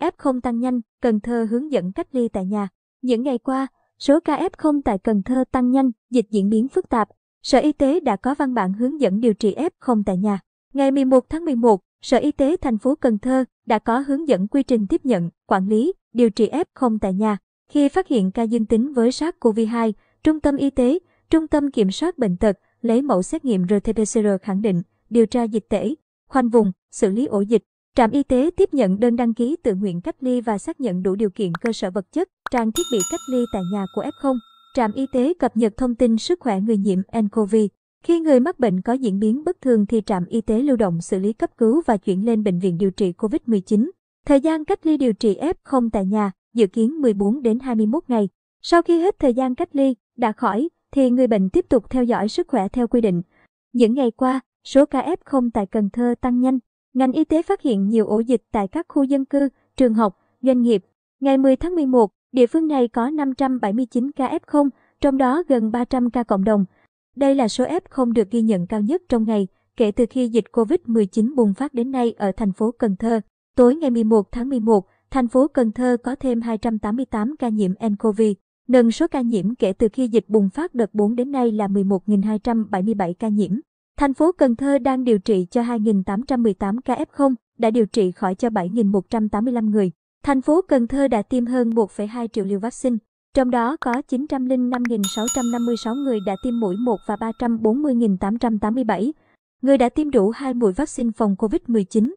F0 tăng nhanh, Cần Thơ hướng dẫn cách ly tại nhà. Những ngày qua, số ca F0 tại Cần Thơ tăng nhanh, dịch diễn biến phức tạp. Sở Y tế đã có văn bản hướng dẫn điều trị F0 tại nhà. Ngày 11 tháng 11, Sở Y tế thành phố Cần Thơ đã có hướng dẫn quy trình tiếp nhận, quản lý, điều trị F0 tại nhà. Khi phát hiện ca dương tính với SARS-CoV-2, Trung tâm Y tế, Trung tâm Kiểm soát Bệnh tật lấy mẫu xét nghiệm RT-PCR khẳng định, điều tra dịch tễ, khoanh vùng, xử lý ổ dịch. Trạm y tế tiếp nhận đơn đăng ký tự nguyện cách ly và xác nhận đủ điều kiện cơ sở vật chất, trang thiết bị cách ly tại nhà của F0. Trạm y tế cập nhật thông tin sức khỏe người nhiễm nCoV. Khi người mắc bệnh có diễn biến bất thường thì trạm y tế lưu động xử lý cấp cứu và chuyển lên bệnh viện điều trị COVID-19. Thời gian cách ly điều trị F0 tại nhà dự kiến 14 đến 21 ngày. Sau khi hết thời gian cách ly, đã khỏi thì người bệnh tiếp tục theo dõi sức khỏe theo quy định. Những ngày qua, số ca F0 tại Cần Thơ tăng nhanh. Ngành y tế phát hiện nhiều ổ dịch tại các khu dân cư, trường học, doanh nghiệp. Ngày 10 tháng 11, địa phương này có 579 ca F0, trong đó gần 300 ca cộng đồng. Đây là số F0 được ghi nhận cao nhất trong ngày kể từ khi dịch COVID-19 bùng phát đến nay ở thành phố Cần Thơ. Tối ngày 11 tháng 11, thành phố Cần Thơ có thêm 288 ca nhiễm nCoV. Nâng số ca nhiễm kể từ khi dịch bùng phát đợt 4 đến nay là 11.277 ca nhiễm. Thành phố Cần Thơ đang điều trị cho 2.818 ca F0, đã điều trị khỏi cho 7.185 người. Thành phố Cần Thơ đã tiêm hơn 1,2 triệu liều vaccine, trong đó có 905.656 người đã tiêm mũi 1 và 340.887 người đã tiêm đủ 2 mũi vaccine phòng COVID-19.